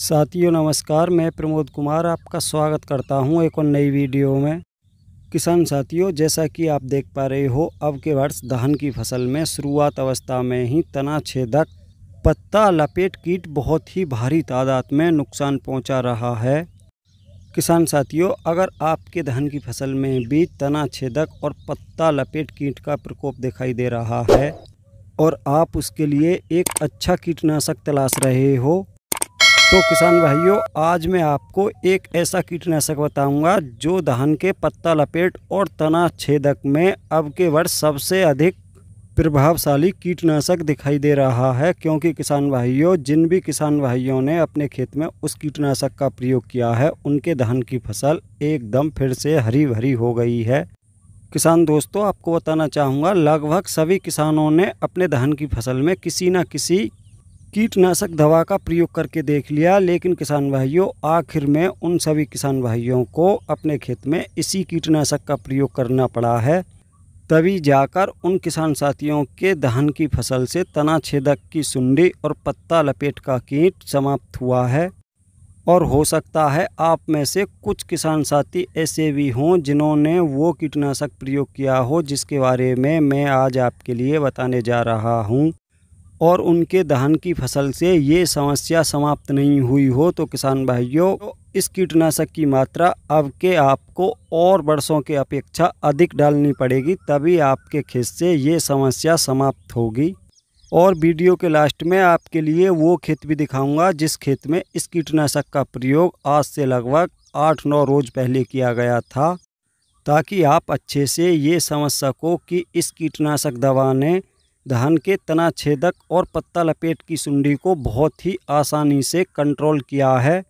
साथियों नमस्कार मैं प्रमोद कुमार आपका स्वागत करता हूं एक और नई वीडियो में किसान साथियों जैसा कि आप देख पा रहे हो अब के वर्ष धान की फसल में शुरुआत अवस्था में ही तना छेदक पत्ता लपेट कीट बहुत ही भारी तादाद में नुकसान पहुंचा रहा है किसान साथियों अगर आपके धान की फसल में भी तना छेदक और पत्ता लपेट कीट का प्रकोप दिखाई दे रहा है और आप उसके लिए एक अच्छा कीटनाशक तलाश रहे हो तो किसान भाइयों आज मैं आपको एक ऐसा कीटनाशक बताऊंगा जो धान के पत्ता लपेट और तना छेदक में अब के वर्ष सबसे अधिक प्रभावशाली कीटनाशक दिखाई दे रहा है क्योंकि किसान भाइयों जिन भी किसान भाइयों ने अपने खेत में उस कीटनाशक का प्रयोग किया है उनके धान की फसल एकदम फिर से हरी भरी हो गई है किसान दोस्तों आपको बताना चाहूँगा लगभग सभी किसानों ने अपने धान की फसल में किसी न किसी कीटनाशक दवा का प्रयोग करके देख लिया लेकिन किसान भाइयों आखिर में उन सभी किसान भाइयों को अपने खेत में इसी कीटनाशक का प्रयोग करना पड़ा है तभी जाकर उन किसान साथियों के धान की फसल से तना छेदक की सुंडी और पत्ता लपेट का कीट समाप्त हुआ है और हो सकता है आप में से कुछ किसान साथी ऐसे भी हों जिन्होंने वो कीटनाशक प्रयोग किया हो जिसके बारे में मैं आज आपके लिए बताने जा रहा हूँ और उनके धान की फसल से ये समस्या समाप्त नहीं हुई हो तो किसान भाइयों तो इस कीटनाशक की मात्रा अब के आपको और वर्षों के अपेक्षा अधिक डालनी पड़ेगी तभी आपके खेत से ये समस्या समाप्त होगी और वीडियो के लास्ट में आपके लिए वो खेत भी दिखाऊंगा जिस खेत में इस कीटनाशक का प्रयोग आज से लगभग आठ नौ रोज़ पहले किया गया था ताकि आप अच्छे से ये समझ सको कि इस कीटनाशक दवा ने धान के तना छेदक और पत्ता लपेट की सुंडी को बहुत ही आसानी से कंट्रोल किया है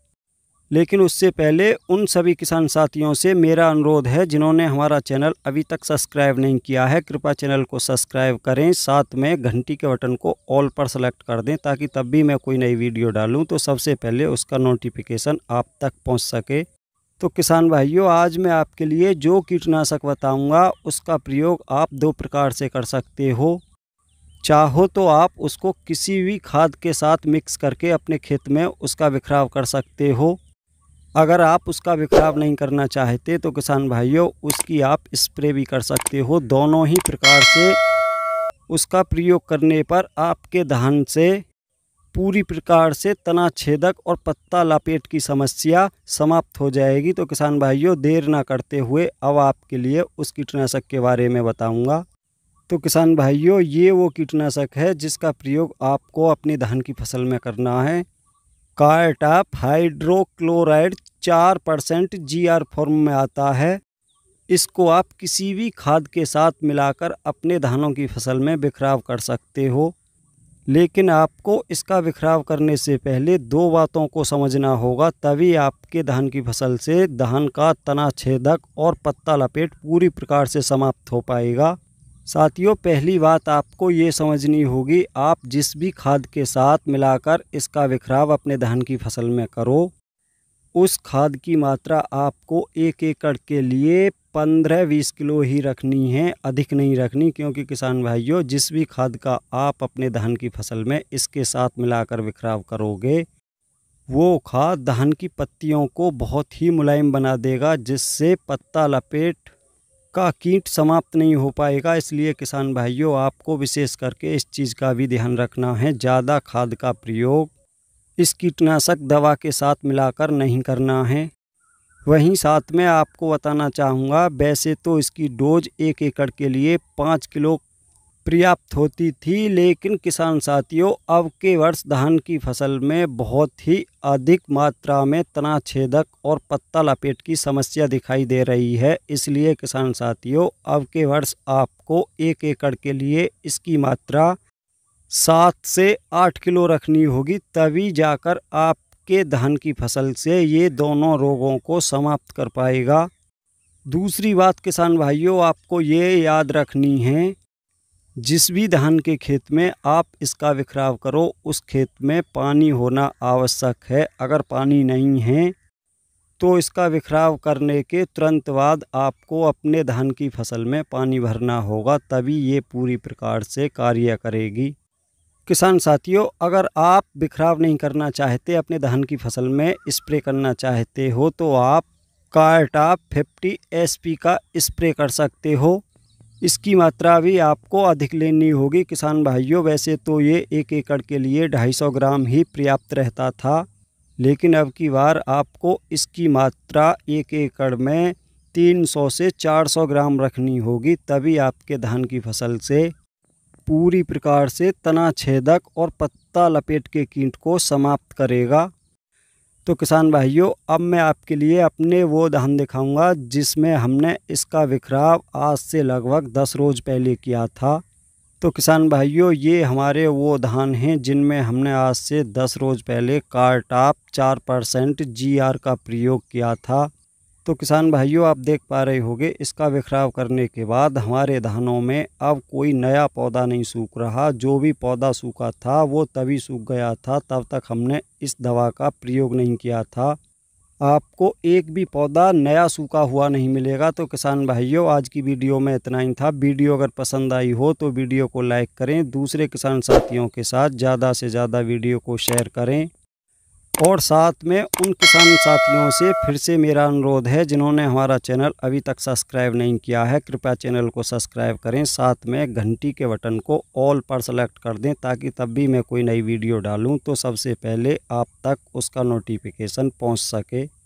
लेकिन उससे पहले उन सभी किसान साथियों से मेरा अनुरोध है जिन्होंने हमारा चैनल अभी तक सब्सक्राइब नहीं किया है कृपया चैनल को सब्सक्राइब करें साथ में घंटी के बटन को ऑल पर सेलेक्ट कर दें ताकि तब भी मैं कोई नई वीडियो डालूं तो सबसे पहले उसका नोटिफिकेशन आप तक पहुंच सके तो किसान भाइयों आज मैं आपके लिए जो कीटनाशक बताऊँगा उसका प्रयोग आप दो प्रकार से कर सकते हो चाहो तो आप उसको किसी भी खाद के साथ मिक्स करके अपने खेत में उसका बिखराव कर सकते हो अगर आप उसका बिखराव नहीं करना चाहते तो किसान भाइयों उसकी आप स्प्रे भी कर सकते हो दोनों ही प्रकार से उसका प्रयोग करने पर आपके धान से पूरी प्रकार से तना छेदक और पत्ता लपेट की समस्या समाप्त हो जाएगी तो किसान भाइयों देर ना करते हुए अब आपके लिए उस कीटनाशक के बारे में बताऊंगा तो किसान भाइयों ये वो कीटनाशक है जिसका प्रयोग आपको अपनी धान की फसल में करना है कार्टाप हाइड्रोक्लोराइड चार परसेंट जी आर फॉर्म में आता है इसको आप किसी भी खाद के साथ मिलाकर अपने धानों की फसल में बिखराव कर सकते हो लेकिन आपको इसका बिखराव करने से पहले दो बातों को समझना होगा तभी आपके धान की फसल से धान का तना छेदक और पत्ता लपेट पूरी प्रकार से समाप्त हो पाएगा साथियों पहली बात आपको ये समझनी होगी आप जिस भी खाद के साथ मिलाकर इसका बिखराव अपने धान की फसल में करो उस खाद की मात्रा आपको एक एकड़ के लिए पंद्रह बीस किलो ही रखनी है अधिक नहीं रखनी क्योंकि किसान भाइयों जिस भी खाद का आप अपने धान की फसल में इसके साथ मिलाकर बिखराव करोगे वो खाद धान की पत्तियों को बहुत ही मुलायम बना देगा जिससे पत्ता लपेट का कीट समाप्त नहीं हो पाएगा इसलिए किसान भाइयों आपको विशेष करके इस चीज़ का भी ध्यान रखना है ज़्यादा खाद का प्रयोग इस कीटनाशक दवा के साथ मिलाकर नहीं करना है वहीं साथ में आपको बताना चाहूँगा वैसे तो इसकी डोज एक एकड़ के लिए पाँच किलो पर्याप्त होती थी लेकिन किसान साथियों अब के वर्ष धान की फसल में बहुत ही अधिक मात्रा में तना छेदक और पत्ता लपेट की समस्या दिखाई दे रही है इसलिए किसान साथियों अब के वर्ष आपको एक एकड़ के लिए इसकी मात्रा सात से आठ किलो रखनी होगी तभी जाकर आपके धान की फसल से ये दोनों रोगों को समाप्त कर पाएगा दूसरी बात किसान भाइयों आपको ये याद रखनी है जिस भी धान के खेत में आप इसका बिखराव करो उस खेत में पानी होना आवश्यक है अगर पानी नहीं है तो इसका बिखराव करने के तुरंत बाद आपको अपने धान की फसल में पानी भरना होगा तभी ये पूरी प्रकार से कार्य करेगी किसान साथियों अगर आप बिखराव नहीं करना चाहते अपने धान की फसल में स्प्रे करना चाहते हो तो आप कार्टा फिफ्टी एसपी का स्प्रे कर सकते हो इसकी मात्रा भी आपको अधिक लेनी होगी किसान भाइयों वैसे तो ये एक एकड़ के लिए ढाई सौ ग्राम ही पर्याप्त रहता था लेकिन अब की बार आपको इसकी मात्रा एक एकड़ में तीन सौ से चार सौ ग्राम रखनी होगी तभी आपके धान की फसल से पूरी प्रकार से तना छेदक और पत्ता लपेट के कीट को समाप्त करेगा तो किसान भाइयों अब मैं आपके लिए अपने वो धान दिखाऊंगा जिसमें हमने इसका बिखराव आज से लगभग दस रोज़ पहले किया था तो किसान भाइयों ये हमारे वो धान हैं जिनमें हमने आज से दस रोज़ पहले कारटाप चार परसेंट जी का प्रयोग किया था तो किसान भाइयों आप देख पा रहे होगे इसका बिखराव करने के बाद हमारे धानों में अब कोई नया पौधा नहीं सूख रहा जो भी पौधा सूखा था वो तभी सूख गया था तब तक हमने इस दवा का प्रयोग नहीं किया था आपको एक भी पौधा नया सूखा हुआ नहीं मिलेगा तो किसान भाइयों आज की वीडियो में इतना ही था वीडियो अगर पसंद आई हो तो वीडियो को लाइक करें दूसरे किसान साथियों के साथ ज़्यादा से ज़्यादा वीडियो को शेयर करें और साथ में उन किसान साथियों से फिर से मेरा अनुरोध है जिन्होंने हमारा चैनल अभी तक सब्सक्राइब नहीं किया है कृपया चैनल को सब्सक्राइब करें साथ में घंटी के बटन को ऑल पर सेलेक्ट कर दें ताकि तब भी मैं कोई नई वीडियो डालूं तो सबसे पहले आप तक उसका नोटिफिकेशन पहुंच सके